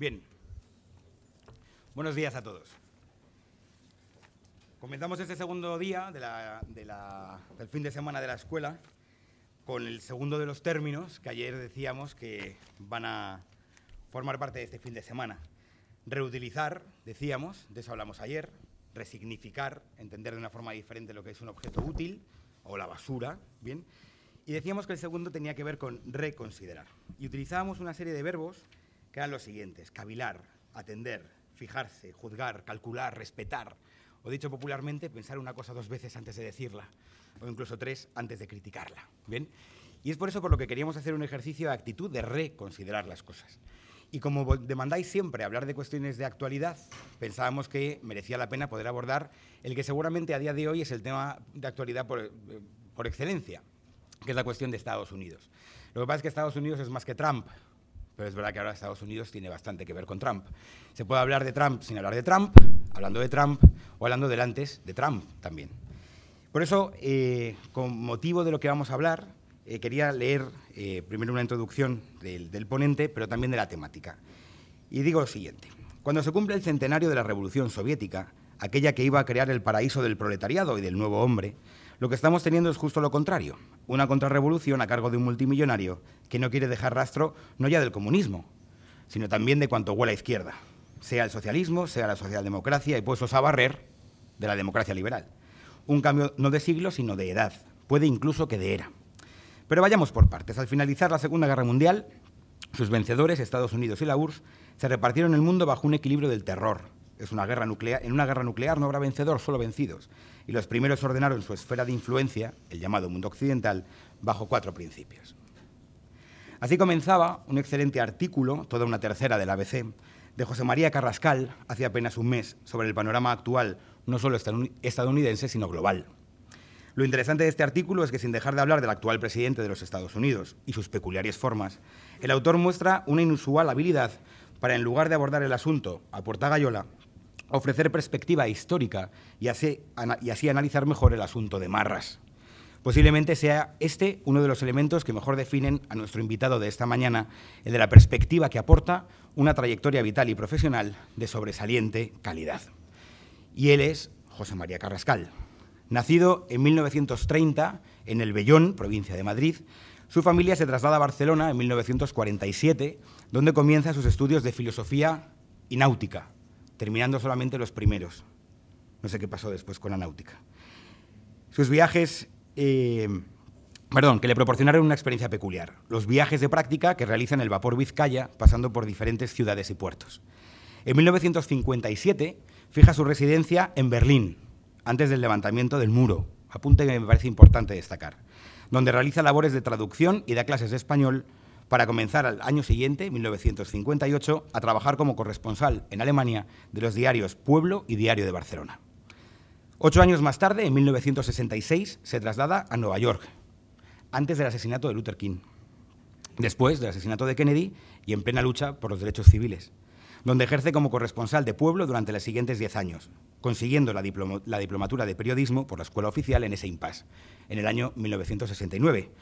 Bien. Buenos días a todos. Comenzamos este segundo día del fin de semana de la escuela con el segundo de los términos que ayer decíamos que van a formar parte de este fin de semana. Reutilizar, decíamos, de eso hablamos ayer, resignificar, entender de una forma diferente lo que es un objeto útil o la basura, ¿bien? Y decíamos que el segundo tenía que ver con reconsiderar. Y utilizábamos una serie de verbos quedan los siguientes, cavilar, atender, fijarse, juzgar, calcular, respetar, o dicho popularmente, pensar una cosa dos veces antes de decirla, o incluso tres antes de criticarla. ¿Bien? Y es por eso por lo que queríamos hacer un ejercicio de actitud de reconsiderar las cosas. Y como demandáis siempre hablar de cuestiones de actualidad, pensábamos que merecía la pena poder abordar el que seguramente a día de hoy es el tema de actualidad por, por excelencia, que es la cuestión de Estados Unidos. Lo que pasa es que Estados Unidos es más que Trump, pero es verdad que ahora Estados Unidos tiene bastante que ver con Trump. Se puede hablar de Trump sin hablar de Trump, hablando de Trump o hablando del antes de Trump también. Por eso, eh, con motivo de lo que vamos a hablar, eh, quería leer eh, primero una introducción del, del ponente, pero también de la temática. Y digo lo siguiente. Cuando se cumple el centenario de la Revolución Soviética, aquella que iba a crear el paraíso del proletariado y del nuevo hombre, lo que estamos teniendo es justo lo contrario, una contrarrevolución a cargo de un multimillonario que no quiere dejar rastro no ya del comunismo, sino también de cuanto huele a izquierda, sea el socialismo, sea la socialdemocracia y puestos a barrer de la democracia liberal. Un cambio no de siglo, sino de edad, puede incluso que de era. Pero vayamos por partes. Al finalizar la Segunda Guerra Mundial, sus vencedores, Estados Unidos y la URSS, se repartieron el mundo bajo un equilibrio del terror, es una guerra nuclear. En una guerra nuclear no habrá vencedor, solo vencidos. Y los primeros ordenaron su esfera de influencia, el llamado mundo occidental, bajo cuatro principios. Así comenzaba un excelente artículo, toda una tercera del ABC, de José María Carrascal hace apenas un mes sobre el panorama actual, no solo estadounidense, sino global. Lo interesante de este artículo es que sin dejar de hablar del actual presidente de los Estados Unidos y sus peculiares formas, el autor muestra una inusual habilidad para, en lugar de abordar el asunto a puerta gallola, ofrecer perspectiva histórica y así, y así analizar mejor el asunto de Marras. Posiblemente sea este uno de los elementos que mejor definen a nuestro invitado de esta mañana, el de la perspectiva que aporta una trayectoria vital y profesional de sobresaliente calidad. Y él es José María Carrascal. Nacido en 1930 en El Bellón, provincia de Madrid, su familia se traslada a Barcelona en 1947, donde comienza sus estudios de filosofía y náutica, terminando solamente los primeros. No sé qué pasó después con la náutica. Sus viajes, eh, perdón, que le proporcionaron una experiencia peculiar. Los viajes de práctica que realiza en el vapor Vizcaya, pasando por diferentes ciudades y puertos. En 1957 fija su residencia en Berlín, antes del levantamiento del muro, apunte que me parece importante destacar, donde realiza labores de traducción y da clases de español para comenzar al año siguiente, 1958, a trabajar como corresponsal en Alemania de los diarios Pueblo y Diario de Barcelona. Ocho años más tarde, en 1966, se traslada a Nueva York, antes del asesinato de Luther King, después del asesinato de Kennedy y en plena lucha por los derechos civiles, donde ejerce como corresponsal de pueblo durante los siguientes diez años, consiguiendo la, la diplomatura de periodismo por la escuela oficial en ese impasse, en el año 1969,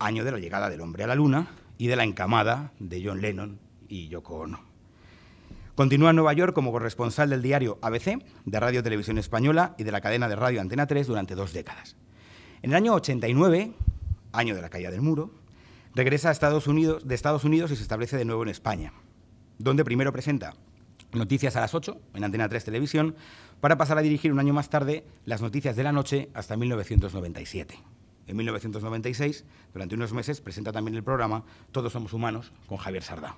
año de la llegada del hombre a la luna y de la encamada de John Lennon y Yoko Ono. Continúa en Nueva York como corresponsal del diario ABC, de Radio Televisión Española y de la cadena de radio Antena 3 durante dos décadas. En el año 89, año de la caída del muro, regresa a Estados Unidos, de Estados Unidos y se establece de nuevo en España, donde primero presenta Noticias a las 8 en Antena 3 Televisión, para pasar a dirigir un año más tarde Las Noticias de la Noche hasta 1997 en 1996, durante unos meses, presenta también el programa Todos somos humanos con Javier Sardá.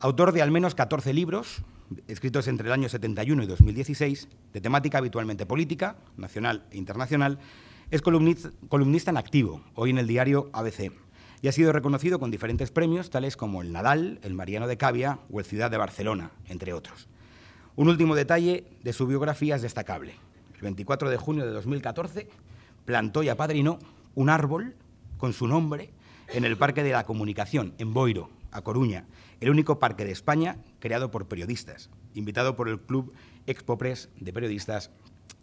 Autor de al menos 14 libros, escritos entre el año 71 y 2016, de temática habitualmente política, nacional e internacional, es columnista, en activo, hoy en el diario ABC, y ha sido reconocido con diferentes premios, tales como el Nadal, el Mariano de Cavia o el Ciudad de Barcelona, entre otros. Un último detalle de su biografía es destacable. El 24 de junio de 2014 plantó y apadrinó un árbol con su nombre en el Parque de la Comunicación, en Boiro, a Coruña, el único parque de España creado por periodistas, invitado por el Club Press de Periodistas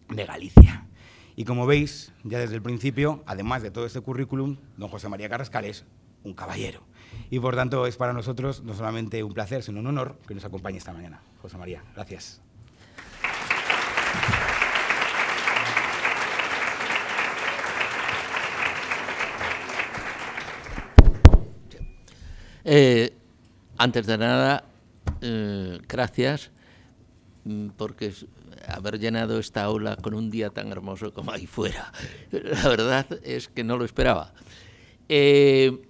de Galicia. Y como veis, ya desde el principio, además de todo este currículum, don José María Carrascal es un caballero. Y por tanto es para nosotros no solamente un placer, sino un honor que nos acompañe esta mañana. José María, gracias. Eh, antes de nada, eh, gracias mm, porque haber llenado esta aula con un día tan hermoso como ahí fuera. La verdad es que no lo esperaba. Eh,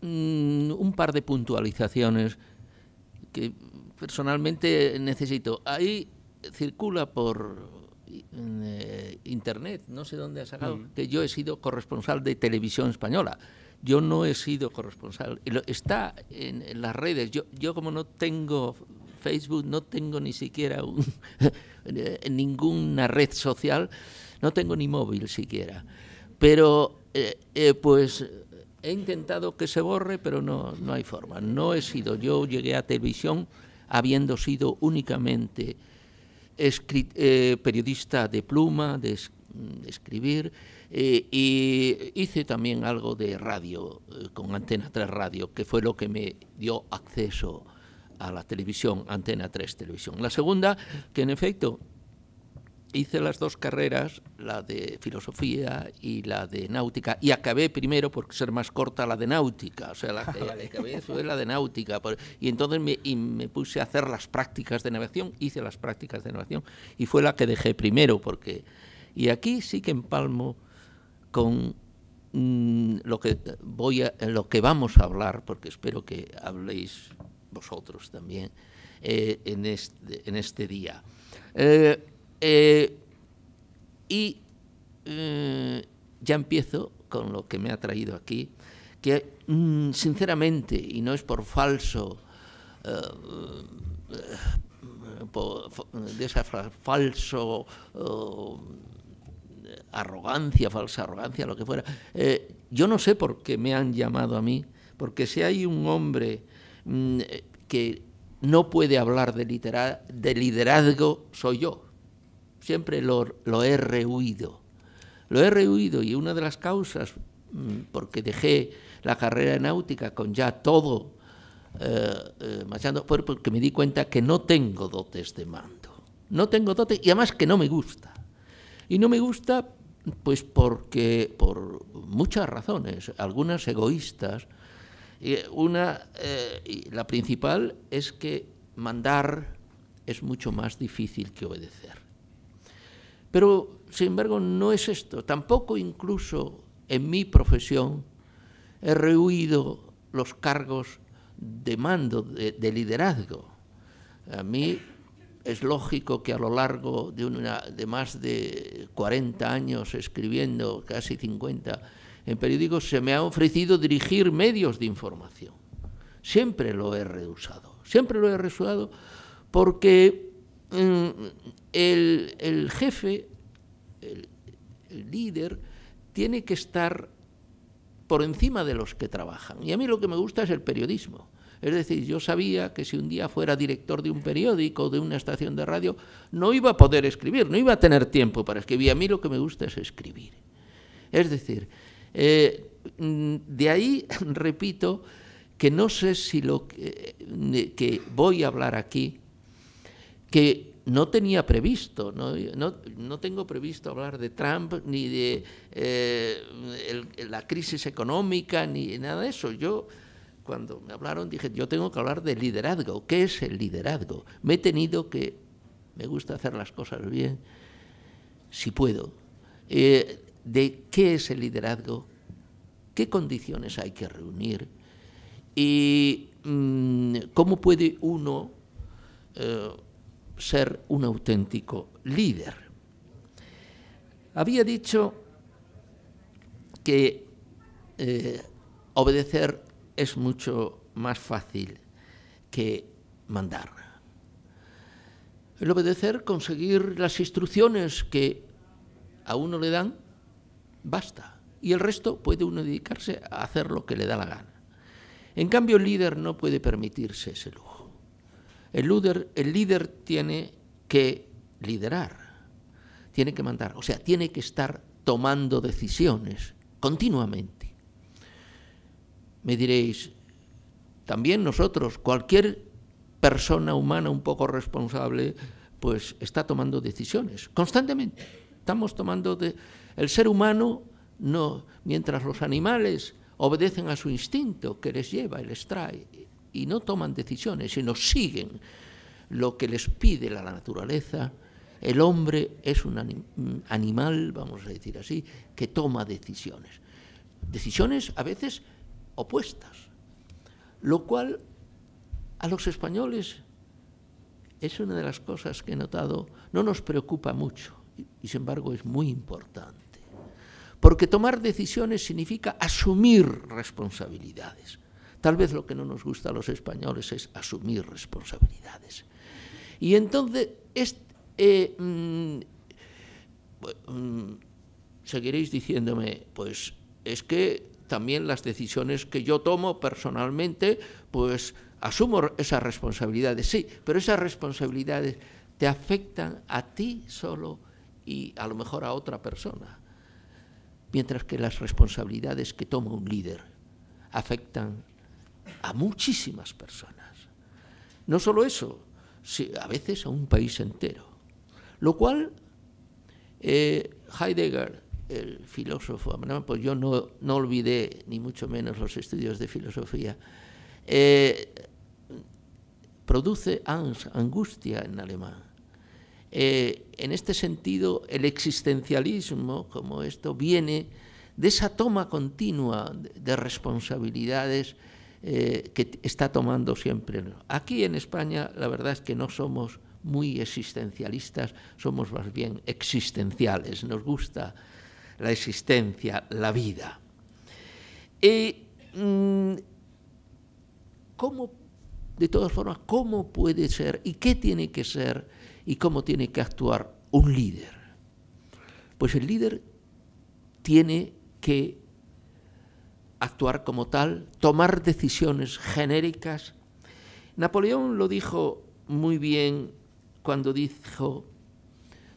mm, un par de puntualizaciones que personalmente necesito. Ahí circula por eh, internet, no sé dónde ha sacado, mm. que yo he sido corresponsal de televisión española. Yo no he sido corresponsal. Está en, las redes. Yo, yo como no tengo Facebook, no tengo ni siquiera un, ninguna red social, no tengo ni móvil siquiera. Pero eh, eh, pues he intentado que se borre, pero no, no hay forma. No he sido, yo llegué a televisión habiendo sido únicamente eh, periodista de pluma, de escribir, eh, y hice también algo de radio, eh, con Antena 3 Radio, que fue lo que me dio acceso a la televisión, Antena 3 Televisión. La segunda, que en efecto hice las dos carreras, la de filosofía y la de náutica, y acabé primero, por ser más corta, la de náutica, o sea, la que acabé fue la de náutica, y entonces me, y me, puse a hacer las prácticas de navegación, hice las prácticas de navegación, y fue la que dejé primero, porque... Y aquí sí que empalmo con mm, lo, que voy a, lo que vamos a hablar, porque espero que habléis vosotros también eh, este, en, este, día. Eh, eh, y ya empiezo con lo que me ha traído aquí, que mm, sinceramente, y no es por falso, por, de falso... Oh, arrogancia, falsa arrogancia, lo que fuera. Eh, yo no sé por qué me han llamado a mí, porque si hay un hombre mm, eh, que no puede hablar de, de liderazgo, soy yo. Siempre lo, he rehuido. Lo he rehuido y una de las causas, mm, porque dejé la carrera náutica con ya todo eh, eh fue porque me di cuenta que no tengo dotes de mando. No tengo dotes y además que no me gusta. Y no me gusta, pues porque, por muchas razones, algunas egoístas. Una, eh, la principal es que mandar es mucho más difícil que obedecer. Pero, sin embargo, no es esto. Tampoco incluso en mi profesión he rehuido los cargos de mando, de, de liderazgo. A mí es lógico que a lo largo de, de más de 40 años escribiendo, casi 50, en periódicos, se me ha ofrecido dirigir medios de información. Siempre lo he rehusado, siempre lo he rehusado porque mm, el, jefe, el líder, tiene que estar por encima de los que trabajan. Y a mí lo que me gusta es el periodismo. Es decir, yo sabía que si un día fuera director de un periódico o de una estación de radio, no iba a poder escribir, no iba a tener tiempo para escribir. A mí lo que me gusta es escribir. Es decir, eh, mm, de ahí, repito, que no sé si lo eh, que, voy a hablar aquí, que no tenía previsto, no, tengo previsto hablar de Trump ni de eh, la crisis económica ni nada de eso. Yo cuando me hablaron dije, yo tengo que hablar de liderazgo. ¿Qué es el liderazgo? Me he tenido que, me gusta hacer las cosas bien, si puedo. Eh, ¿De qué es el liderazgo? ¿Qué condiciones hay que reunir? ¿Y mm, cómo puede uno eh, ser un auténtico líder? Había dicho que eh, obedecer es mucho más fácil que mandar. El obedecer, conseguir las instrucciones que a uno le dan, basta. Y el resto puede uno dedicarse a hacer lo que le da la gana. En cambio, el líder no puede permitirse ese lujo. El líder, el líder tiene que liderar, tiene que mandar, o sea, tiene que estar tomando decisiones continuamente me diréis, también nosotros, cualquier persona humana un poco responsable, pues está tomando decisiones constantemente. Estamos tomando el ser humano no, mientras los animales obedecen a su instinto que les lleva y les trae y no toman decisiones, sino siguen lo que les pide la naturaleza. El hombre es un animal, vamos a decir así, que toma decisiones. Decisiones a veces opuestas, lo cual a los españoles es una de las cosas que he notado, no nos preocupa mucho y sin embargo es muy importante, porque tomar decisiones significa asumir responsabilidades. Tal vez lo que no nos gusta a los españoles es asumir responsabilidades. Y entonces, eh, mm, mm, seguiréis diciéndome, pues es que también las decisiones que yo tomo personalmente, pues asumo esas responsabilidades, sí, pero esas responsabilidades te afectan a ti solo y a lo mejor a otra persona, mientras que las responsabilidades que toma un líder afectan a muchísimas personas. No solo eso, a veces a un país entero, lo cual eh, Heidegger el filósofo, pues yo no, olvidé ni mucho menos los estudios de filosofía, eh, produce angustia en alemán. Eh, en este sentido, el existencialismo, como esto, viene de esa toma continua de responsabilidades eh, que está tomando siempre. Aquí en España, la verdad es que no somos muy existencialistas, somos más bien existenciales. Nos gusta la existencia, la vida. y mm, ¿Cómo, de todas formas, cómo puede ser y qué tiene que ser y cómo tiene que actuar un líder? Pues el líder tiene que actuar como tal, tomar decisiones genéricas. Napoleón lo dijo muy bien cuando dijo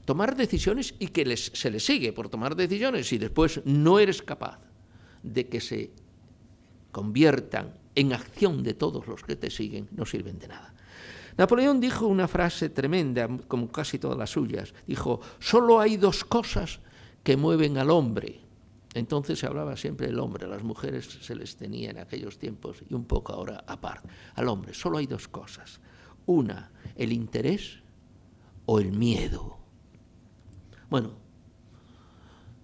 tomar decisiones y que se les sigue por tomar decisiones y después no eres capaz de que se conviertan en acción de todos los que te siguen, no sirven de nada. Napoleón dijo una frase tremenda, como casi todas las suyas. Dijo, solo hay dos cosas que mueven al hombre. Entonces se hablaba siempre del hombre, a las mujeres se les tenía en aquellos tiempos y un poco ahora aparte. Al hombre solo hay dos cosas. Una, el interés o el miedo. Bueno,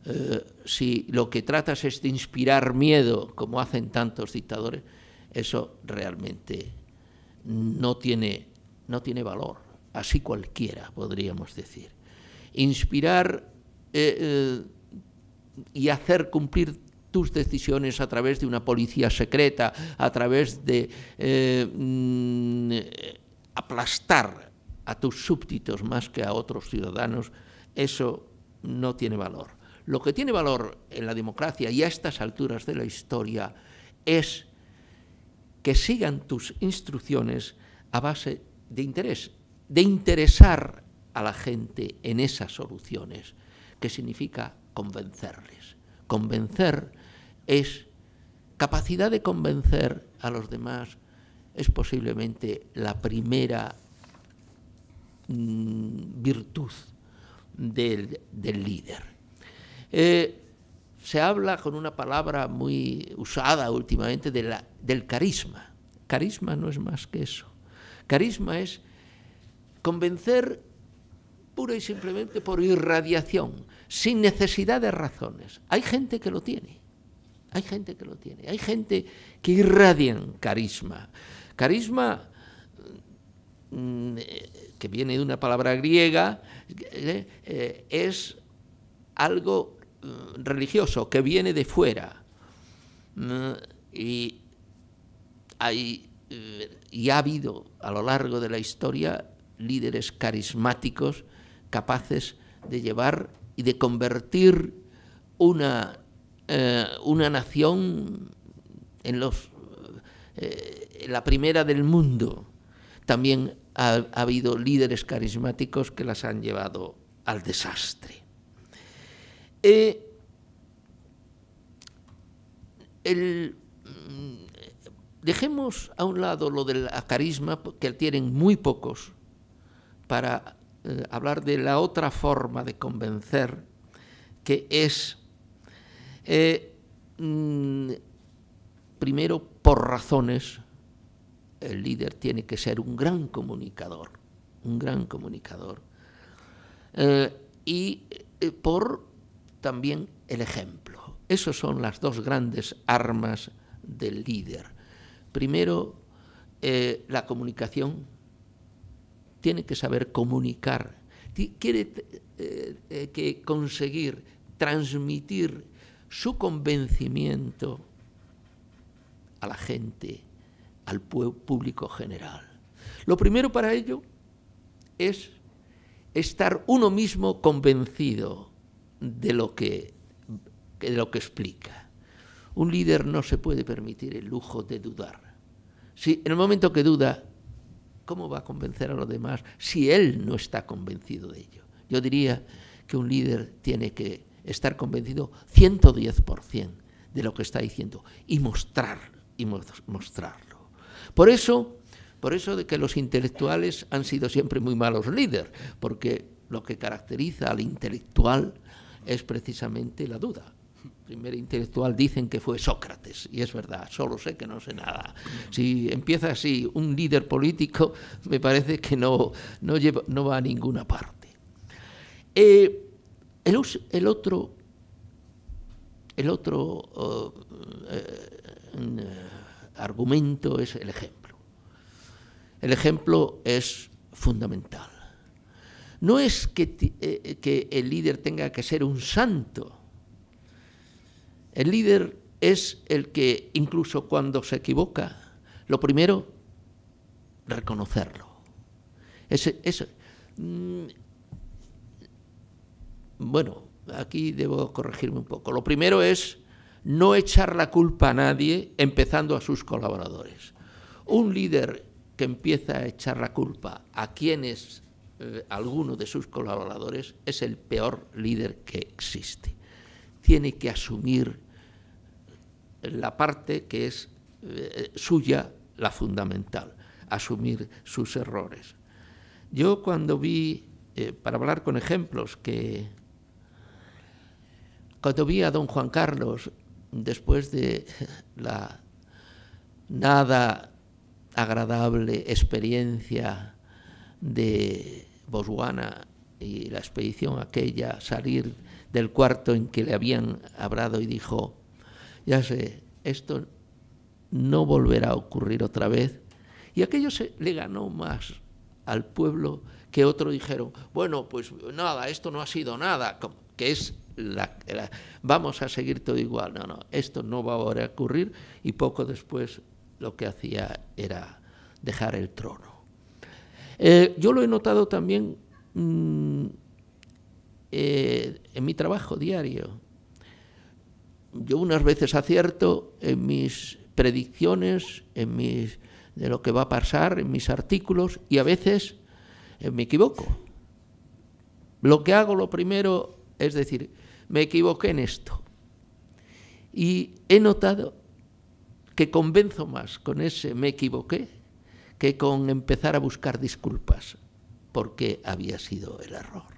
eh, si lo que tratas es de inspirar miedo, como hacen tantos dictadores, eso realmente no tiene, valor. Así cualquiera, podríamos decir. Inspirar eh, eh, y hacer cumplir tus decisiones a través de una policía secreta, a través de mm, aplastar a tus súbditos más que a otros ciudadanos, eso no tiene valor. Lo que tiene valor en la democracia y a estas alturas de la historia es que sigan tus instrucciones a base de interés, de interesar a la gente en esas soluciones, que significa convencerles. Convencer es capacidad de convencer a los demás es posiblemente la primera mm, virtud del, líder. Eh, se habla con una palabra muy usada últimamente de la, del carisma. Carisma no es más que eso. Carisma es convencer pura y simplemente por irradiación, sin necesidad de razones. Hay gente que lo tiene, hay gente que lo tiene, hay gente que irradian carisma. Carisma Mm, eh, que viene de una palabra griega, eh, eh, es algo mm, religioso que viene de fuera. Mm, y ha habido a lo largo de la historia líderes carismáticos capaces de llevar y de convertir una, una nación en los en la primera del mundo. También ha, habido líderes carismáticos que las han llevado al desastre. Eh, mm, dejemos a un lado lo del carisma, que tienen muy pocos, para eh, hablar de la otra forma de convencer, que es, eh, mm, primero, por razones, el líder tiene que ser un gran comunicador, un gran comunicador. Eh, y eh, por también el ejemplo. Esas son las dos grandes armas del líder. Primero, eh, la comunicación. Tiene que saber comunicar. Quiere que conseguir transmitir su convencimiento a la gente al público general. Lo primero para ello es estar uno mismo convencido de lo que, lo que explica. Un líder no se puede permitir el lujo de dudar. Si en el momento que duda, ¿cómo va a convencer a los demás si él no está convencido de ello? Yo diría que un líder tiene que estar convencido 110% de lo que está diciendo y mostrar y mostrarlo. Por eso, por eso de que los intelectuales han sido siempre muy malos líderes, porque lo que caracteriza al intelectual es precisamente la duda. El primer intelectual dicen que fue Sócrates, y es verdad, solo sé que no sé nada. Si empieza así un líder político, me parece que no, no, va a ninguna parte. Eh, el, otro, el otro oh, eh, argumento es el ejemplo. El ejemplo es fundamental. No es que, eh, eh, que el líder tenga que ser un santo. El líder es el que, incluso cuando se equivoca, lo primero, reconocerlo. Mm, bueno, aquí debo corregirme un poco. Lo primero es no echar la culpa a nadie, empezando a sus colaboradores. Un líder que empieza a echar la culpa a quienes, eh, alguno de sus colaboradores, es el peor líder que existe. Tiene que asumir la parte que es eh, suya, la fundamental, asumir sus errores. Yo cuando vi, eh, para hablar con ejemplos, que cuando vi a don Juan Carlos después de la nada agradable experiencia de Botswana y la expedición aquella, salir del cuarto en que le habían hablado y dijo, ya sé, esto no volverá a ocurrir otra vez. Y aquello se, le ganó más al pueblo que otro dijeron, bueno, pues nada, esto no ha sido nada, que es vamos a seguir todo igual. No, no, esto no va a ocurrir y poco después lo que hacía era dejar el trono. Eh, yo lo he notado también mm, eh, en mi trabajo diario. Yo unas veces acierto en mis predicciones, en mis, de lo que va a pasar, en mis artículos y a veces eh, me equivoco. Lo que hago lo primero es decir, me equivoqué en esto. Y he notado que convenzo más con ese me equivoqué que con empezar a buscar disculpas porque había sido el error.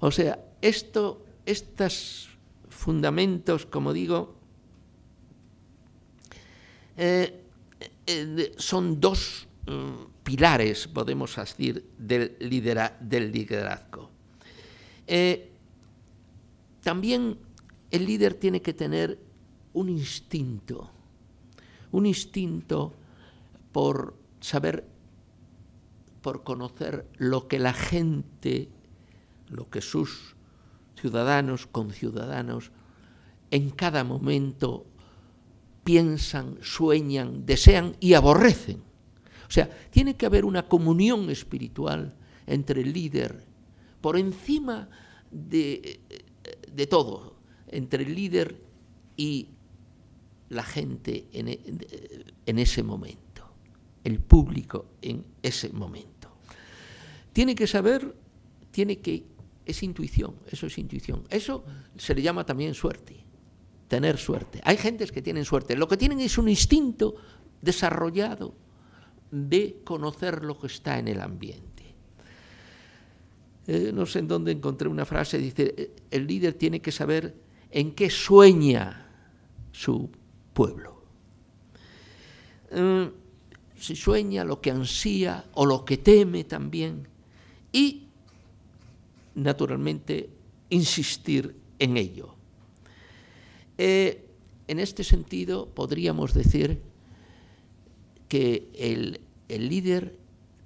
O sea, esto, estos fundamentos, como digo, eh, eh, son dos mm, pilares, podemos decir, del, liderazgo. Eh, también el líder tiene que tener un instinto, un instinto por saber, por conocer lo que la gente, lo que sus ciudadanos, conciudadanos, en cada momento piensan, sueñan, desean y aborrecen. O sea, tiene que haber una comunión espiritual entre el líder por encima de eh, de todo, entre el líder y la gente e, en, ese momento, el público en ese momento. Tiene que saber, tiene que es intuición, eso es intuición. Eso se le llama también suerte, tener suerte. Hay gentes que tienen suerte, lo que tienen es un instinto desarrollado de conocer lo que está en el ambiente. Eh, no sé en dónde encontré una frase, dice, eh, el líder tiene que saber en qué sueña su pueblo. Mm, si sueña, lo que ansía o lo que teme también. Y, naturalmente, insistir en ello. Eh, en este sentido, podríamos decir que el líder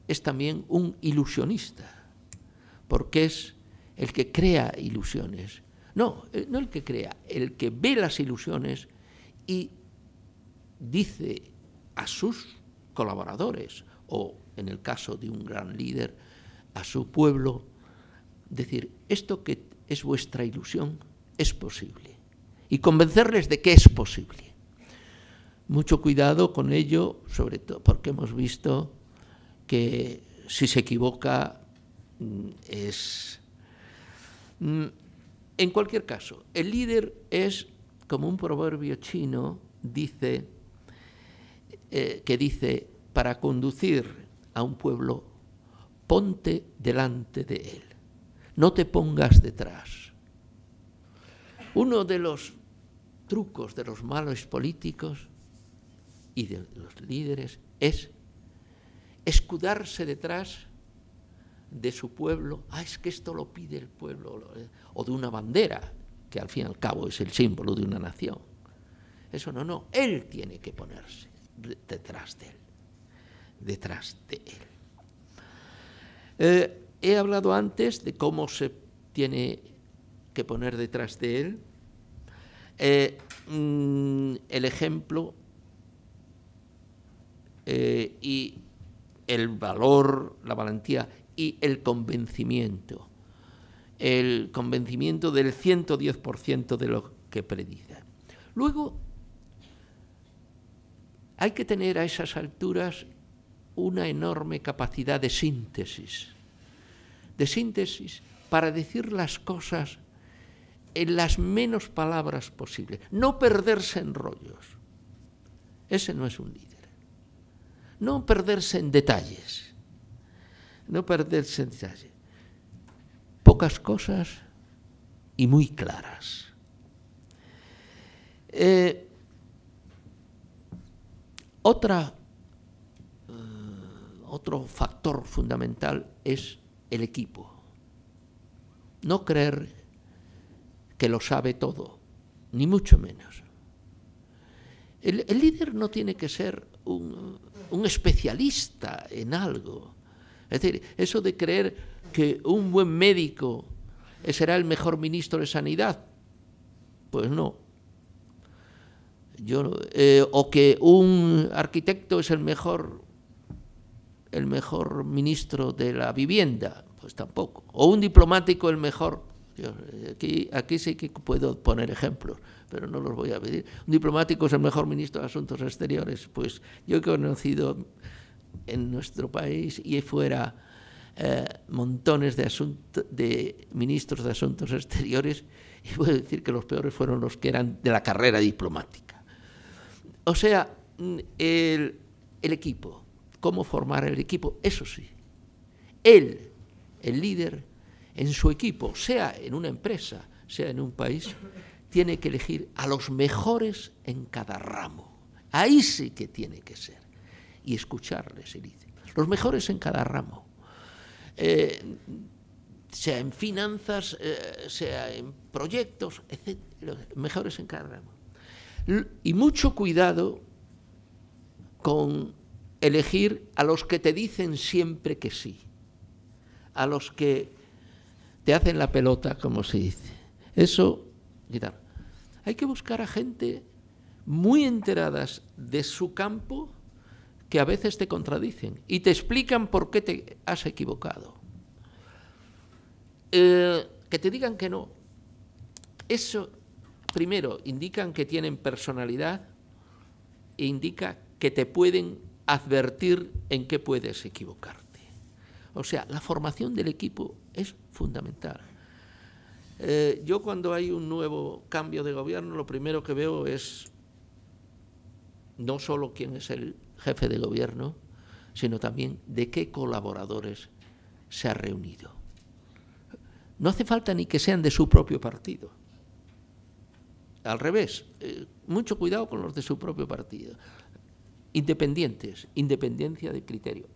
es también un ilusionista porque es el que crea ilusiones. No, eh, no el que crea, el que ve las ilusiones y dice a sus colaboradores o, en el caso de un gran líder, a su pueblo, decir, esto que es vuestra ilusión es posible. Y convencerles de que es posible. Mucho cuidado con ello, sobre todo porque hemos visto que si se equivoca Mm, es... Mm, en cualquier caso, el líder es, como un proverbio chino dice, eh, que dice, para conducir a un pueblo, ponte delante de él, no te pongas detrás. Uno de los trucos de los malos políticos y de los líderes es escudarse detrás de su pueblo, ah, es que esto lo pide el pueblo, eh, o de una bandera, que al fin y al cabo es el símbolo de una nación. Eso no, no, él tiene que ponerse detrás de él, detrás de él. Eh, he hablado antes de cómo se tiene que poner detrás de él. Eh, mm, el ejemplo y el valor, la valentía y el convencimiento. El convencimiento del 110% de lo que predica. Luego, hay que tener a esas alturas una enorme capacidad de síntesis, de síntesis para decir las cosas en las menos palabras posibles, no perderse en rollos. Ese no es un líder. No perderse en detalles no perderse en Pocas cosas y muy claras. Eh, otra, eh, otro factor fundamental es el equipo. No creer que lo sabe todo, ni mucho menos. El, líder no tiene que ser un especialista en algo es decir, eso de creer que un buen médico será el mejor ministro de Sanidad, pues no. Yo, eh, o que un arquitecto es el mejor, el mejor ministro de la vivienda, pues tampoco. O un diplomático el mejor. aquí, aquí sí que puedo poner ejemplos, pero no los voy a pedir. Un diplomático es el mejor ministro de Asuntos Exteriores. Pues yo he conocido en nuestro país y fuera eh, montones de, asuntos de ministros de asuntos exteriores y puedo decir que los peores fueron los que eran de la carrera diplomática. O sea, mm, el, el equipo, cómo formar el equipo, eso sí, él, el líder, en su equipo, sea en una empresa, sea en un país, tiene que elegir a los mejores en cada ramo. Ahí sí que tiene que ser y escucharles, se dice. Los mejores en cada ramo. Eh, sea en finanzas, eh, sea en proyectos, etc. Los mejores en cada ramo. Y mucho cuidado con elegir a los que te dicen siempre que sí, a los que te hacen la pelota, como se dice. Eso, Hay que buscar a gente muy enteradas de su campo que a veces te contradicen y te explican por qué te has equivocado. Eh, que te digan que no. Eso, primero, indican que tienen personalidad e indica que te pueden advertir en qué puedes equivocarte. O sea, la formación del equipo es fundamental. Eh, yo cuando hay un nuevo cambio de gobierno, lo primero que veo es no solo quién es el jefe de gobierno, sino también de qué colaboradores se ha reunido. No hace falta ni que sean de su propio partido. Al revés, eh, mucho cuidado con los de su propio partido. Independientes, independencia de criterio.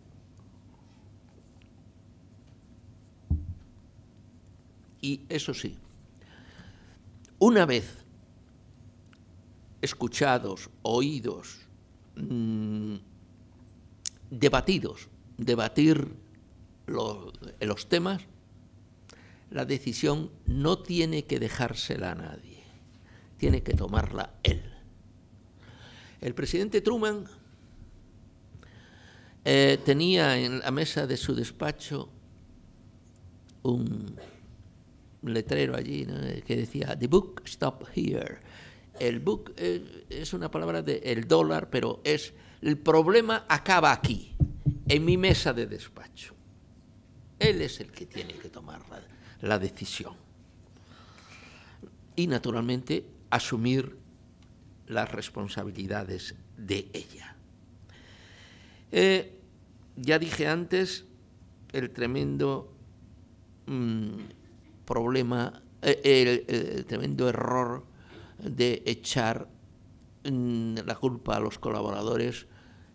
Y eso sí, una vez escuchados, oídos, Mm, debatidos, debatir los, temas, la decisión no tiene que dejársela a nadie, tiene que tomarla él. El presidente Truman eh, tenía en la mesa de su despacho un letrero allí que decía, The book stop here. El book eh, es, una palabra de el dólar, pero es el problema acaba aquí, en mi mesa de despacho. Él es el que tiene que tomar la, decisión. Y naturalmente asumir las responsabilidades de ella. Eh, ya dije antes el tremendo mm, problema, eh, el, tremendo error de echar mm, la culpa a los colaboradores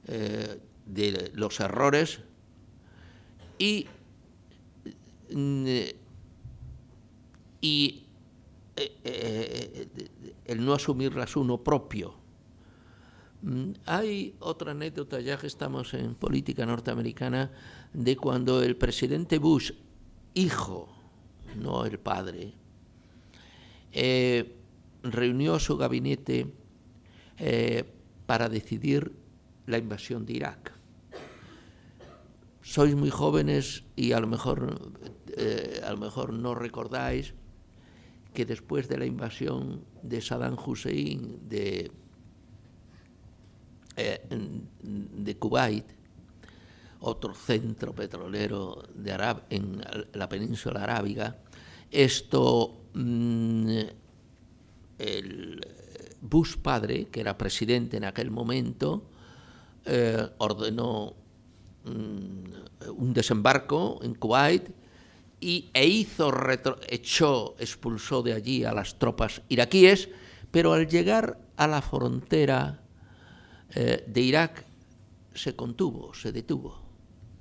eh, de los errores y, mm, eh, eh, el no asumirlas uno propio. Mm, hay otra anécdota, ya que estamos en política norteamericana, de cuando el presidente Bush, hijo, no el padre, reunió su gabinete eh, para decidir la invasión de Irak. Sois muy jóvenes y a lo mejor, eh, a lo mejor no recordáis que después de la invasión de Saddam Hussein de, eh, de Kuwait, otro centro petrolero de Arab en la península arábiga, esto mm, el eh, Bush padre, que era presidente en aquel momento, eh, ordenó mm, un desembarco en Kuwait y, e hizo echó, expulsó de allí a las tropas iraquíes, pero al llegar a la frontera eh, de Irak se contuvo, se detuvo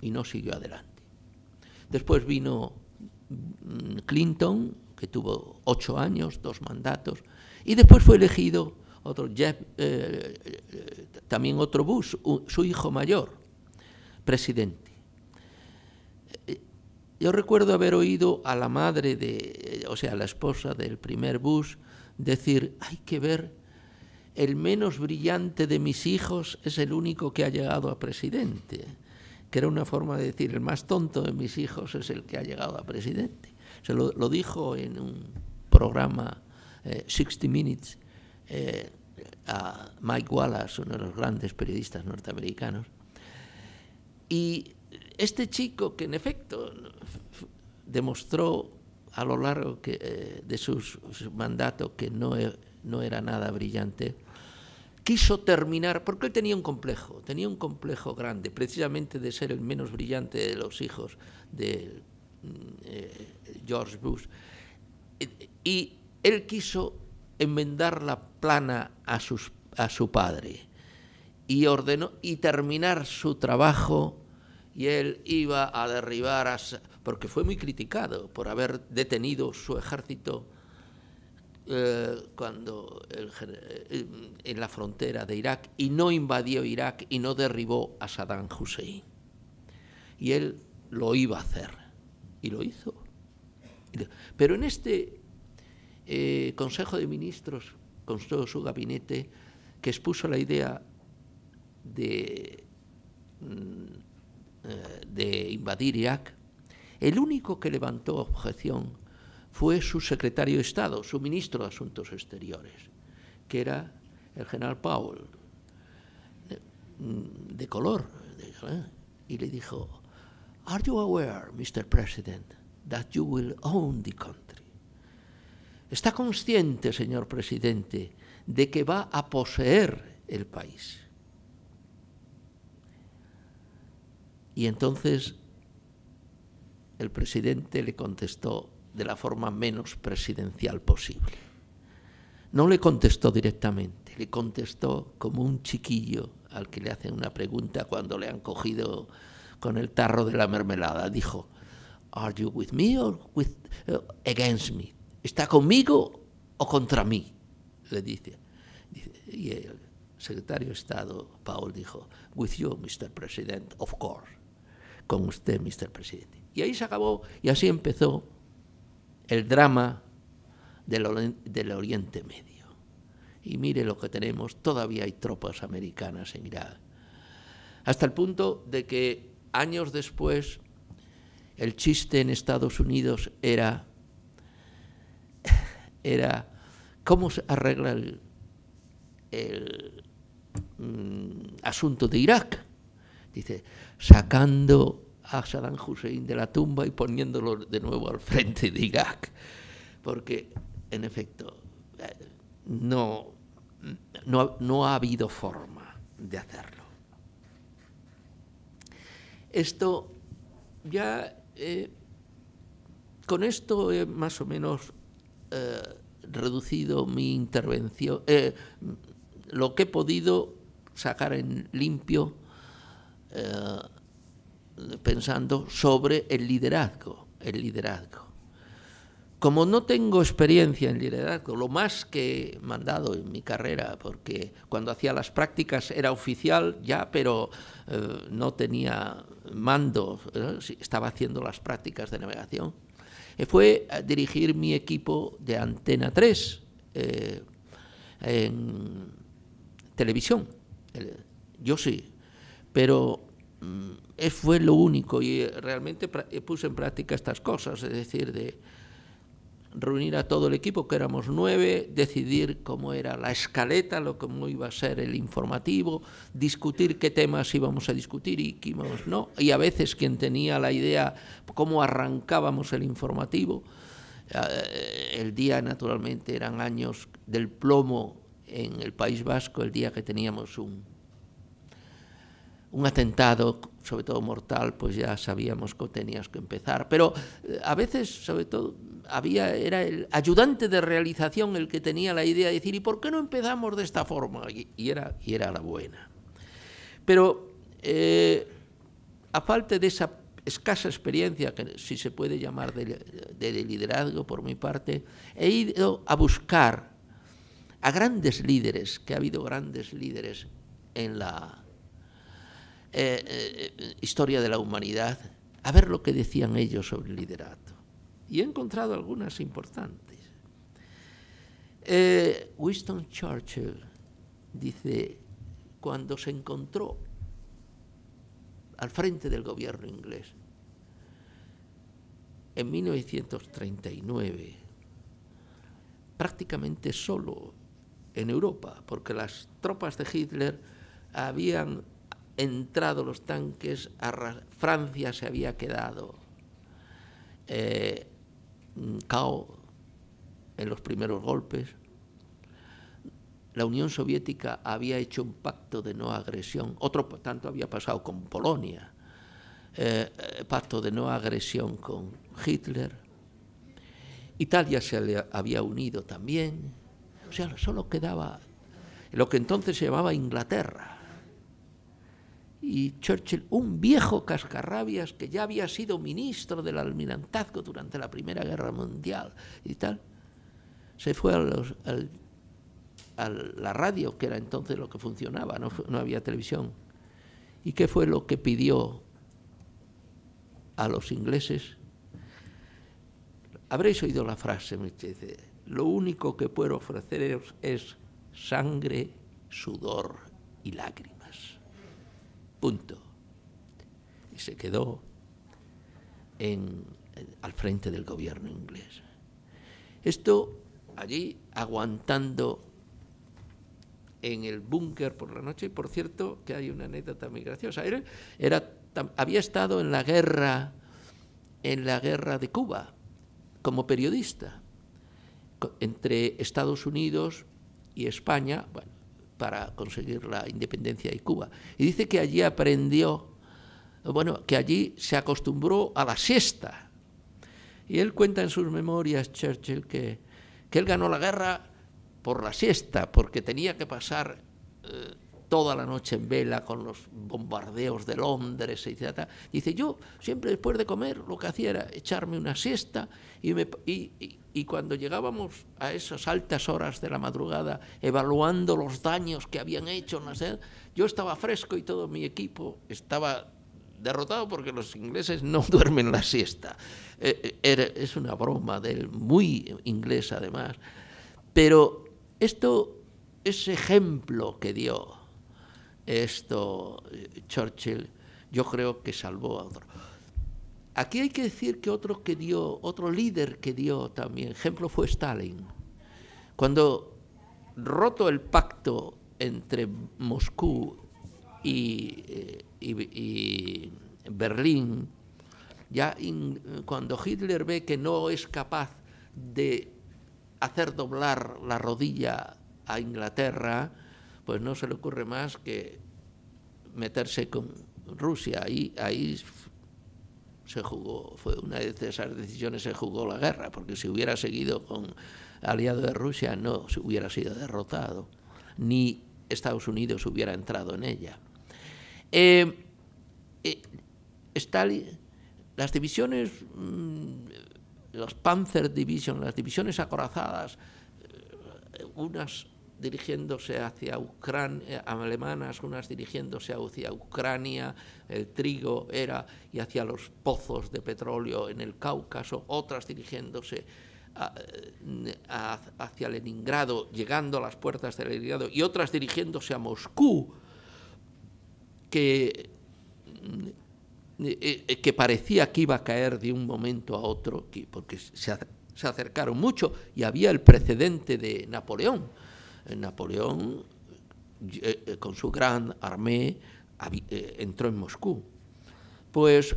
y no siguió adelante. Después vino mm, Clinton, que tuvo ocho años, dos mandatos, y después fue elegido otro eh, eh, también otro Bush, su hijo mayor, presidente. Eh, yo recuerdo haber oído a la madre de, o sea, a la esposa del primer Bush decir, hay que ver, el menos brillante de mis hijos es el único que ha llegado a presidente, que era una forma de decir, el más tonto de mis hijos es el que ha llegado a presidente. Se lo, lo dijo en un programa 60 eh, Minutes, eh, a Mike Wallace, uno de los grandes periodistas norteamericanos. Y este chico que en efecto demostró a lo largo eh, de sus, su mandato que no, e, no era nada brillante, quiso terminar, porque él tenía un complejo, tenía un complejo grande, precisamente de ser el menos brillante de los hijos de mm, George Bush. Y él quiso enmendar la plana a, su padre y ordenó y terminar su trabajo y él iba a derribar a, porque fue muy criticado por haber detenido su ejército eh, cuando eh, en la frontera de Irak y no invadió Irak y no derribó a Saddam Hussein. Y él lo iba a hacer y lo hizo. Pero en este eh, Consejo de Ministros, con todo su gabinete, que expuso la idea mm, eh, de, invadir Irak, el único que levantó objeción fue su secretario de Estado, su ministro de Asuntos Exteriores, que era el general Powell, de mm, color. Eh, y le dijo, ¿Are you aware, Mr. President, that you will own the country? Está consciente, señor presidente, de que va a poseer el país. Y entonces el presidente le contestó de la forma menos presidencial posible. No le contestó directamente, le contestó como un chiquillo al que le hacen una pregunta cuando le han cogido con el tarro de la mermelada. Dijo, ¿Are you with me or with, uh, against me? ¿Está conmigo o contra mí? Le dice. Y el secretario de Estado, Paul, dijo, with you, Mr. President, of course. Con usted, Mr. President. Y ahí se acabó, y así empezó el drama del, del Oriente Medio. Y mire lo que tenemos, todavía hay tropas americanas en Irak. Hasta el punto de que años después el chiste en Estados Unidos era era cómo se arregla el mm, asunto de Irak. Dice, sacando a Saddam Hussein de la tumba y poniéndolo de nuevo al frente de Irak. Porque, en efecto, no, no, ha habido forma de hacerlo. Esto ya, eh, con esto más o menos eh, reducido mi intervención, eh, lo que he podido sacar en limpio eh, pensando sobre el liderazgo, el liderazgo. Como no tengo experiencia en liderazgo, lo más que he mandado en mi carrera, porque cuando hacía las prácticas era oficial ya, pero no tenía mando, estaba haciendo las prácticas de navegación, eh, fue a dirigir mi equipo de Antena 3 eh, en televisión. Yo sí, pero mm, eh, fue lo único y realmente puse en práctica estas cosas, es decir, de reunir a todo el equipo, que éramos nueve, decidir cómo era la escaleta, lo cómo iba a ser el informativo, discutir qué temas íbamos a discutir y qué íbamos no, y a veces quien tenía la idea cómo arrancábamos el informativo. Eh, el día, naturalmente, eran años del plomo en el País Vasco, el día que teníamos un, un atentado, sobre todo mortal, pues ya sabíamos que tenías que empezar. Pero eh, a veces, sobre todo, era el ayudante de realización el que tenía la idea de decir, ¿y por qué no empezamos de esta forma? Y, era, y era la buena. Pero eh, a falta de esa escasa experiencia, que si se puede llamar de, liderazgo por mi parte, he ido a buscar a grandes líderes, que ha habido grandes líderes en la eh, eh, eh, historia de la humanidad, a ver lo que decían ellos sobre el liderato y he encontrado algunas importantes. Eh, Winston Churchill dice, cuando se encontró al frente del gobierno inglés en 1939, prácticamente solo en Europa, porque las tropas de Hitler habían entrado los tanques, a Francia se había quedado. Eh, cao en los primeros golpes. La Unión Soviética había hecho un pacto de no agresión, otro tanto había pasado con Polonia, eh, eh, pacto de no agresión con Hitler. Italia se había unido también. O sea, solo quedaba lo que entonces se llamaba Inglaterra y Churchill, un viejo cascarrabias que ya había sido ministro del almirantazgo durante la Primera Guerra Mundial y tal, se fue a, la radio, que era entonces lo que funcionaba, no, no había televisión. ¿Y qué fue lo que pidió a los ingleses? Habréis oído la frase, me dice, lo único que puedo ofreceros es sangre, sudor y lágrimas punto. Y se quedó al frente del gobierno inglés. Esto allí aguantando en el búnker por la noche. Y por cierto, que hay una anécdota muy graciosa. Era, había estado en la guerra, en la guerra de Cuba, como periodista, entre Estados Unidos y España. Bueno, para conseguir la independencia de Cuba. Y dice que allí aprendió, bueno, que allí se acostumbró a la siesta. Y él cuenta en sus memorias, Churchill, que, él ganó la guerra por la siesta, porque tenía que pasar eh, toda la noche en vela con los bombardeos de Londres, etc. Dice, yo siempre después de comer lo que hacía era echarme una siesta y, me, y y cuando llegábamos a esas altas horas de la madrugada, evaluando los daños que habían hecho, en la sed, yo estaba fresco y todo mi equipo estaba derrotado porque los ingleses no duermen la siesta. Eh, eh, es una broma del muy inglés además. Pero esto, ese ejemplo que dio esto eh, Churchill, yo creo que salvó a otro. Aquí hay que decir que otro que dio, otro líder que dio también ejemplo fue Stalin. Cuando roto el pacto entre Moscú y, eh, Berlín, ya cuando Hitler ve que no es capaz de hacer doblar la rodilla a Inglaterra, pues no se le ocurre más que meterse con Rusia. Ahí, ahí se jugó, fue una de esas decisiones, se jugó la guerra, porque si hubiera seguido con aliado de Rusia, no se hubiera sido derrotado, ni Estados Unidos hubiera entrado en ella. Eh, eh, las divisiones, mm, los Panzer Division, las divisiones acorazadas, eh, unas dirigiéndose hacia Ucrania, eh, alemanas, unas dirigiéndose hacia Ucrania, el trigo era, y hacia los pozos de petróleo en el Cáucaso, otras dirigiéndose eh, hacia Leningrado, llegando a las puertas de Leningrado, y otras dirigiéndose a Moscú, que, mm, eh, que parecía que iba a caer de un momento a otro, porque se acercaron mucho y había el precedente de Napoleón eh, Napoleón, eh, eh, con su gran armé entró en Moscú. Pues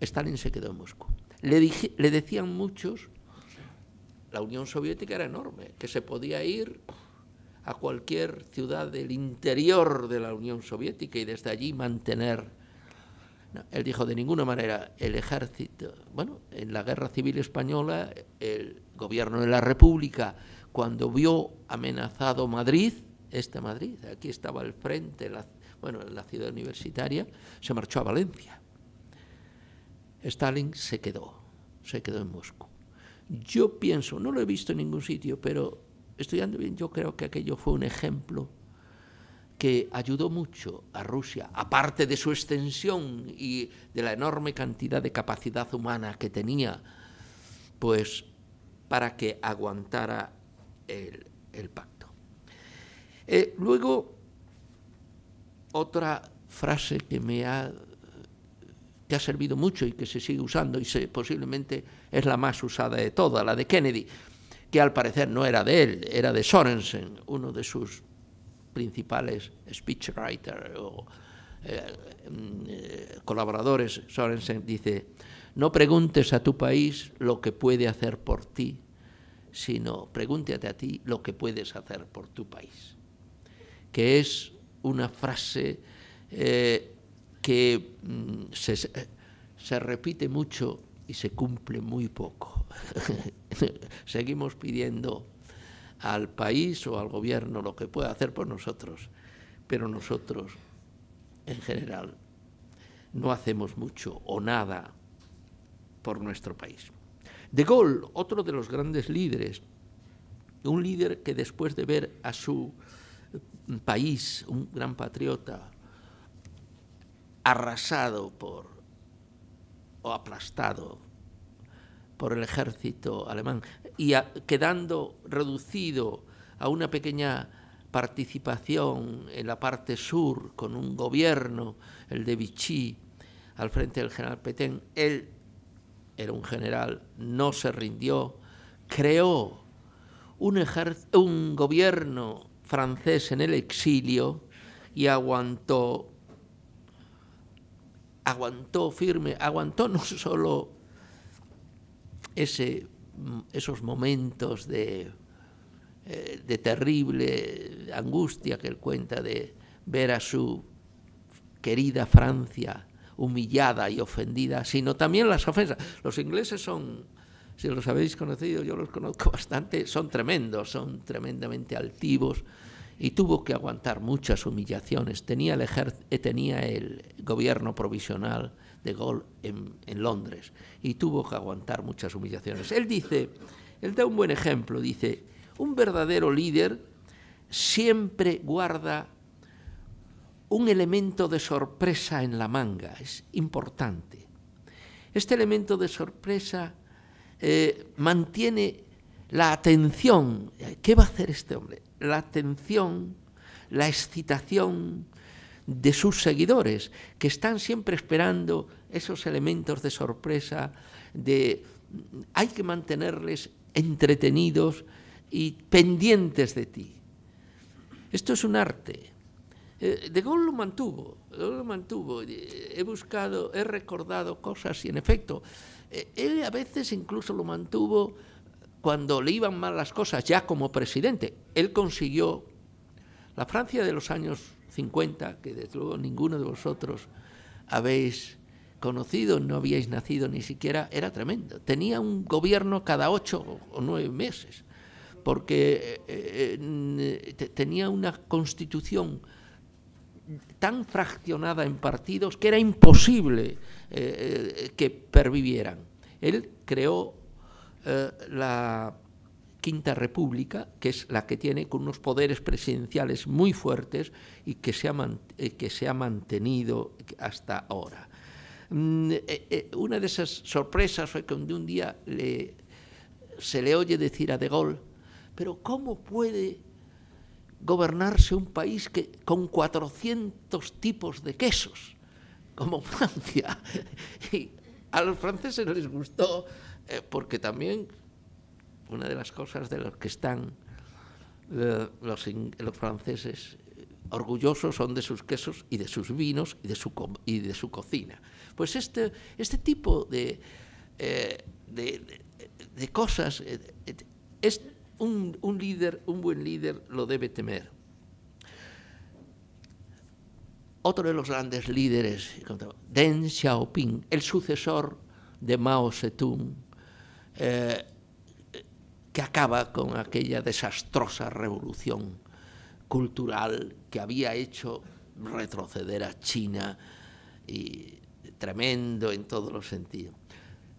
Stalin se quedó en Moscú. Le, le decían muchos, la Unión Soviética era enorme, que se podía ir a cualquier ciudad del interior de la Unión Soviética y desde allí mantener. él dijo, de ninguna manera, el ejército. Bueno, en la Guerra Civil Española, el gobierno de la República cuando vio amenazado Madrid, este Madrid, aquí estaba el frente, bueno, la ciudad universitaria, se marchó a Valencia. Stalin se quedó, se quedó en Moscú. Yo pienso, no lo he visto en ningún sitio, pero estudiando bien, yo creo que aquello fue un ejemplo que ayudó mucho a Rusia, aparte de su extensión y de la enorme cantidad de capacidad humana que tenía, pues para que aguantara el, pacto. Eh, luego, otra frase que me ha, ha servido mucho y que se sigue usando y posiblemente es la más usada de todas, la de Kennedy, que al parecer no era de él, era de Sorensen, uno de sus principales speechwriters o eh, mm, eh, colaboradores. Sorensen dice, no preguntes a tu país lo que puede hacer por ti sino pregúntate a ti lo que puedes hacer por tu país, que es una frase eh, que mm, se, se repite mucho y se cumple muy poco. Seguimos pidiendo al país o al gobierno lo que pueda hacer por nosotros, pero nosotros, en general, no hacemos mucho o nada por nuestro país. De Gaulle, otro de los grandes líderes, un líder que después de ver a su eh, país, un gran patriota, arrasado por o aplastado por el ejército alemán y quedando reducido a una pequeña participación en la parte sur con un gobierno, el de Vichy, al frente del general Petén, él era un general, no se rindió, creó un, gobierno francés en el exilio y aguantó, aguantó firme, aguantó no solo ese, esos momentos de, eh, de terrible angustia que él cuenta de ver a su querida Francia humillada y ofendida, sino también las ofensas. Los ingleses son, si los habéis conocido, yo los conozco bastante, son tremendos, son tremendamente altivos y tuvo que aguantar muchas humillaciones. Tenía el, eh, tenía el gobierno provisional de Gaulle en, en, Londres y tuvo que aguantar muchas humillaciones. Él dice, él da un buen ejemplo, dice, un verdadero líder siempre guarda un elemento de sorpresa en la manga, es importante. Este elemento de sorpresa eh, mantiene la atención. ¿Qué va a hacer este hombre? La atención, la excitación de sus seguidores, que están siempre esperando esos elementos de sorpresa, de hay que mantenerles entretenidos y pendientes de ti. Esto es un arte. Eh, de Gaulle lo mantuvo, lo mantuvo. Eh, he buscado, he recordado cosas y en efecto, eh, él a veces incluso lo mantuvo cuando le iban mal las cosas, ya como presidente. Él consiguió la Francia de los años 50, que desde luego ninguno de vosotros habéis conocido, no habíais nacido ni siquiera, era tremendo. Tenía un gobierno cada ocho o nueve meses, porque tenía una constitución tan fraccionada en partidos que era imposible eh, eh, que pervivieran. Él creó eh, la Quinta República, que es la que tiene con unos poderes presidenciales muy fuertes y que se ha, mantenido hasta ahora. Mm, una de esas sorpresas fue que un día se le oye decir a De Gaulle, pero ¿cómo puede gobernarse un país que, con 400 tipos de quesos, como Francia. Y a los franceses les gustó, eh, porque también una de las cosas de las que están eh, los, franceses orgullosos son de sus quesos y de sus vinos y de su, y de su cocina. Pues este, este tipo de, eh, de, de, cosas es un, líder, un buen líder, lo debe temer. Otro de los grandes líderes, Deng Xiaoping, el sucesor de Mao Zedong, eh, que acaba con aquella desastrosa revolución cultural que había hecho retroceder a China y tremendo en todos los sentidos.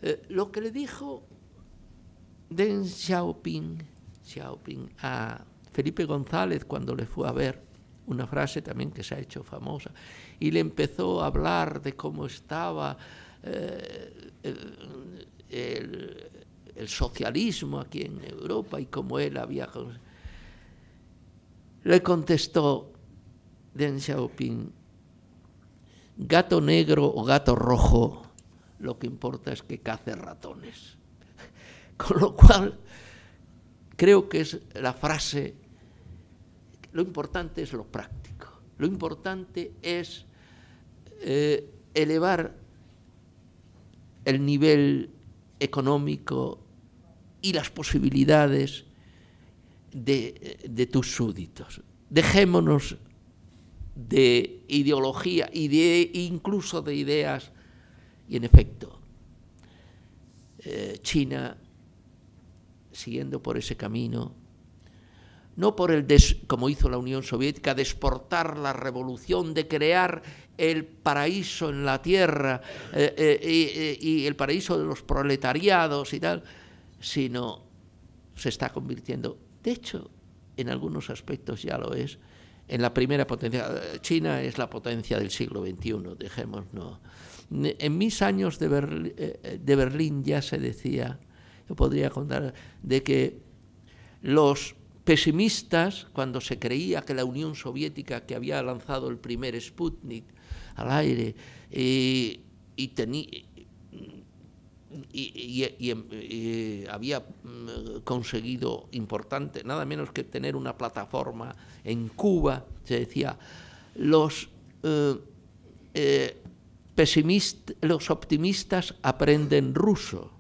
Eh, lo que le dijo Deng Xiaoping Xiaoping, a Felipe González cuando le fue a ver, una frase también que se ha hecho famosa, y le empezó a hablar de cómo estaba eh, el, socialismo aquí en Europa y cómo él había... Le contestó Deng Xiaoping, gato negro o gato rojo, lo que importa es que cace ratones. Con lo cual creo que es la frase, lo importante es lo práctico, lo importante es eh, elevar el nivel económico y las posibilidades de, tus súbditos. Dejémonos de ideología y incluso de ideas, y en efecto, eh, China siguiendo por ese camino, no por el, como hizo la Unión Soviética, de exportar la revolución, de crear el paraíso en la tierra eh, eh, eh, y, el paraíso de los proletariados y tal, sino se está convirtiendo, de hecho, en algunos aspectos ya lo es, en la primera potencia. China es la potencia del siglo XXI, dejémoslo. En mis años de, de Berlín ya se decía yo podría contar de que los pesimistas, cuando se creía que la Unión Soviética, que había lanzado el primer Sputnik al aire, eh, y había mm, conseguido importante, nada menos que tener una plataforma en Cuba, se decía, los, eh, eh, los optimistas aprenden ruso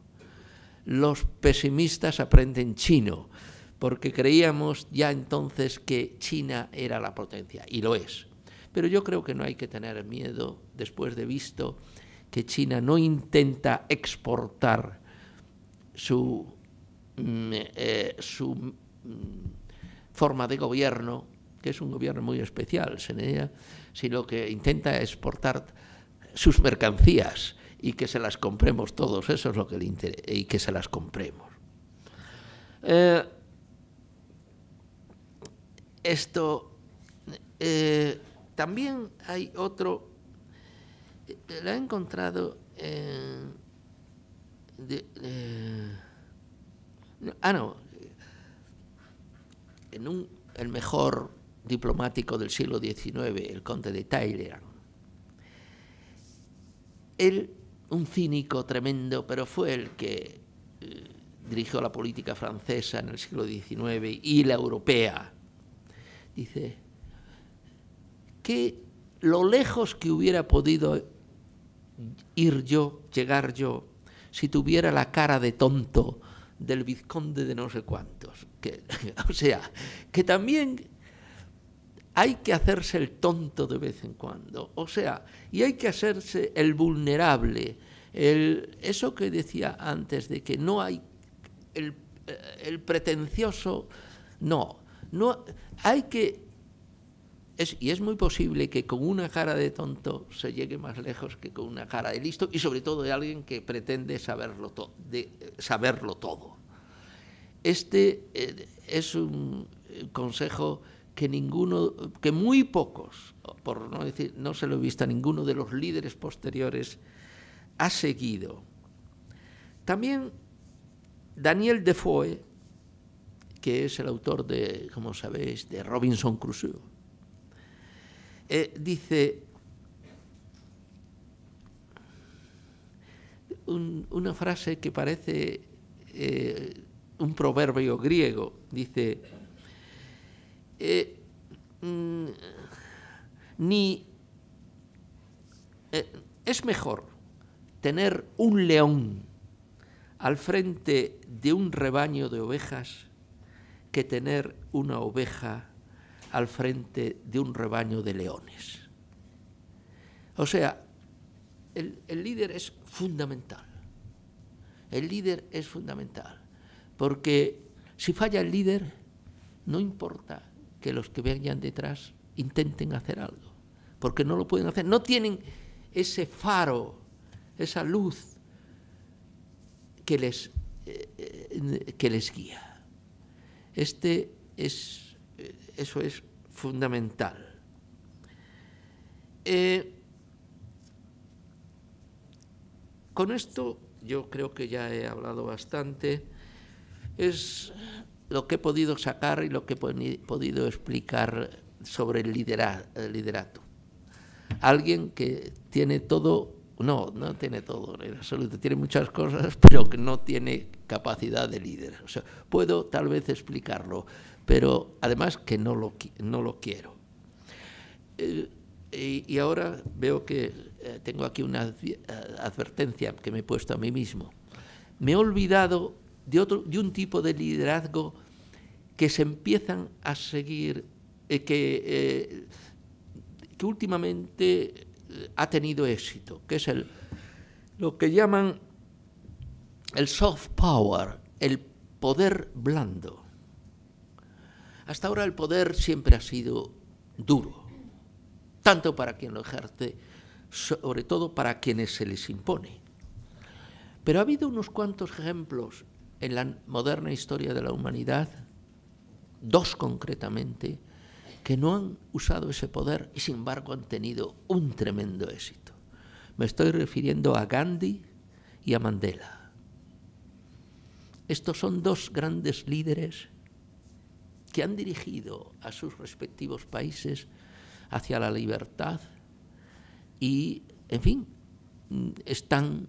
los pesimistas aprenden chino, porque creíamos ya entonces que China era la potencia, y lo es. Pero yo creo que no hay que tener miedo después de visto que China no intenta exportar su, mm, eh, su mm, forma de gobierno, que es un gobierno muy especial, sino que intenta exportar sus mercancías y que se las compremos todos, eso es lo que le interesa, y que se las compremos. Eh, esto, eh, también hay otro, eh, la he encontrado en... ah, no, en un, el mejor diplomático del siglo XIX, el conde de Tyler él un cínico tremendo, pero fue el que eh, dirigió la política francesa en el siglo XIX y la europea. Dice que lo lejos que hubiera podido ir yo, llegar yo, si tuviera la cara de tonto del vizconde de no sé cuántos. Que, o sea, que también hay que hacerse el tonto de vez en cuando, o sea, y hay que hacerse el vulnerable, el, eso que decía antes de que no hay el, eh, pretencioso, no, no, hay que, y es muy posible que con una cara de tonto se llegue más lejos que con una cara de listo, y sobre todo de alguien que pretende saberlo, de, eh, saberlo todo. Este eh, es un consejo que ninguno, que muy pocos, por no decir, no se lo he visto a ninguno de los líderes posteriores, ha seguido. También Daniel Defoe, que es el autor de, como sabéis, de Robinson Crusoe, eh, dice una frase que parece eh, un proverbio griego, dice, eh, mm, ni eh, es mejor tener un león al frente de un rebaño de ovejas que tener una oveja al frente de un rebaño de leones. O sea, el, líder es fundamental. El líder es fundamental. Porque si falla el líder, no importa que los que vengan detrás intenten hacer algo, porque no lo pueden hacer, no tienen ese faro, esa luz que les, eh, que les guía. Este es, eh, eso es fundamental. Eh, con esto yo creo que ya he hablado bastante. Es lo que he podido sacar y lo que he podido explicar sobre el liderato. Alguien que tiene todo, no, no tiene todo en absoluto, tiene muchas cosas, pero que no tiene capacidad de líder. puedo tal vez explicarlo, pero además que no lo, no lo quiero. Eh, y, ahora veo que eh, tengo aquí una eh, advertencia que me he puesto a mí mismo. Me he olvidado de, otro, de un tipo de liderazgo que se empiezan a seguir, eh, eh, que, últimamente eh, ha tenido éxito, que es el, lo que llaman el soft power, el poder blando. Hasta ahora el poder siempre ha sido duro, tanto para quien lo ejerce, sobre todo para quienes se les impone. Pero ha habido unos cuantos ejemplos en la moderna historia de la humanidad, dos concretamente, que no han usado ese poder y sin embargo han tenido un tremendo éxito. Me estoy refiriendo a Gandhi y a Mandela. Estos son dos grandes líderes que han dirigido a sus respectivos países hacia la libertad y, en fin, están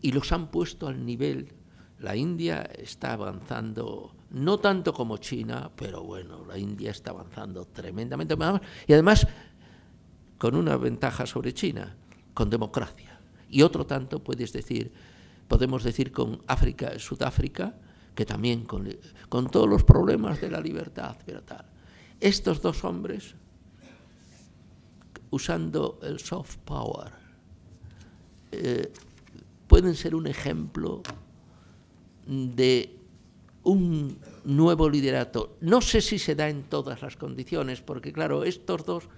y los han puesto al nivel la India está avanzando, no tanto como China, pero bueno, la India está avanzando tremendamente. Y además, con una ventaja sobre China, con democracia. Y otro tanto puedes decir, podemos decir con África, Sudáfrica, que también con, todos los problemas de la libertad, pero tal. Estos dos hombres, usando el soft power, eh, pueden ser un ejemplo de un nuevo liderato. No sé si se da en todas las condiciones, porque claro, estos dos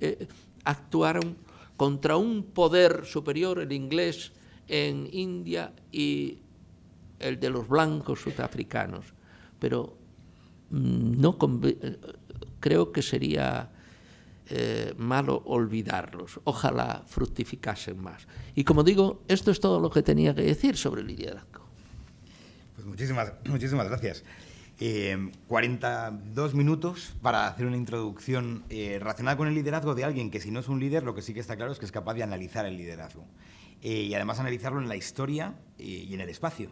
eh, actuaron contra un poder superior, el inglés en India y el de los blancos sudafricanos, pero mm, no eh, creo que sería eh, malo olvidarlos. Ojalá fructificasen más. Y como digo, esto es todo lo que tenía que decir sobre el liderazgo. Pues muchísimas, muchísimas gracias. 42 eh, minutos para hacer una introducción eh, ...racional con el liderazgo de alguien que si no es un líder, lo que sí que está claro es que es capaz de analizar el liderazgo. Eh, y además analizarlo en la historia y en el espacio.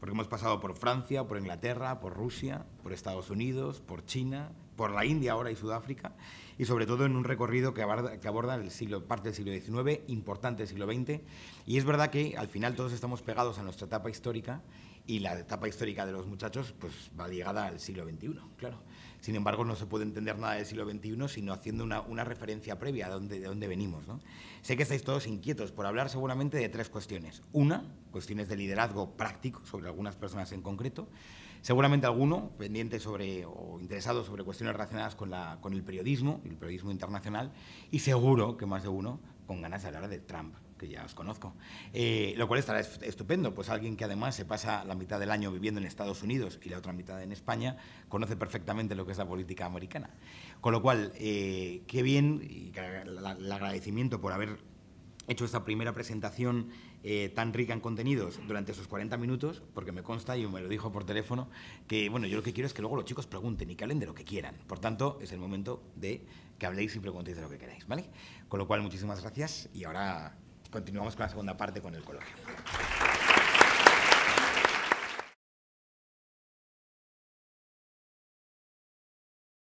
Porque hemos pasado por Francia, por Inglaterra, por Rusia, por Estados Unidos, por China, por la India ahora y Sudáfrica, y sobre todo en un recorrido que aborda, el siglo, parte del siglo XIX, importante del siglo XX. Y es verdad que al final todos estamos pegados a nuestra etapa histórica y la etapa histórica de los muchachos pues va llegada al siglo XXI, claro. Sin embargo, no se puede entender nada del siglo XXI sino haciendo una, referencia previa a dónde, de dónde venimos. Sé que estáis todos inquietos por hablar seguramente de tres cuestiones. Una, cuestiones de liderazgo práctico sobre algunas personas en concreto. Seguramente alguno pendiente sobre o interesado sobre cuestiones relacionadas con, la, con el periodismo, el periodismo internacional. Y seguro que más de uno con ganas de hablar de Trump que ya os conozco, eh, lo cual estará estupendo, pues alguien que además se pasa la mitad del año viviendo en Estados Unidos y la otra mitad en España, conoce perfectamente lo que es la política americana. Con lo cual, eh, qué bien, y el agradecimiento por haber hecho esta primera presentación eh, tan rica en contenidos durante esos 40 minutos, porque me consta y me lo dijo por teléfono, que bueno, yo lo que quiero es que luego los chicos pregunten y que hablen de lo que quieran. Por tanto, es el momento de que habléis y preguntéis de lo que queráis, ¿vale? Con lo cual, muchísimas gracias y ahora Continuamos con la segunda parte con el coloquio.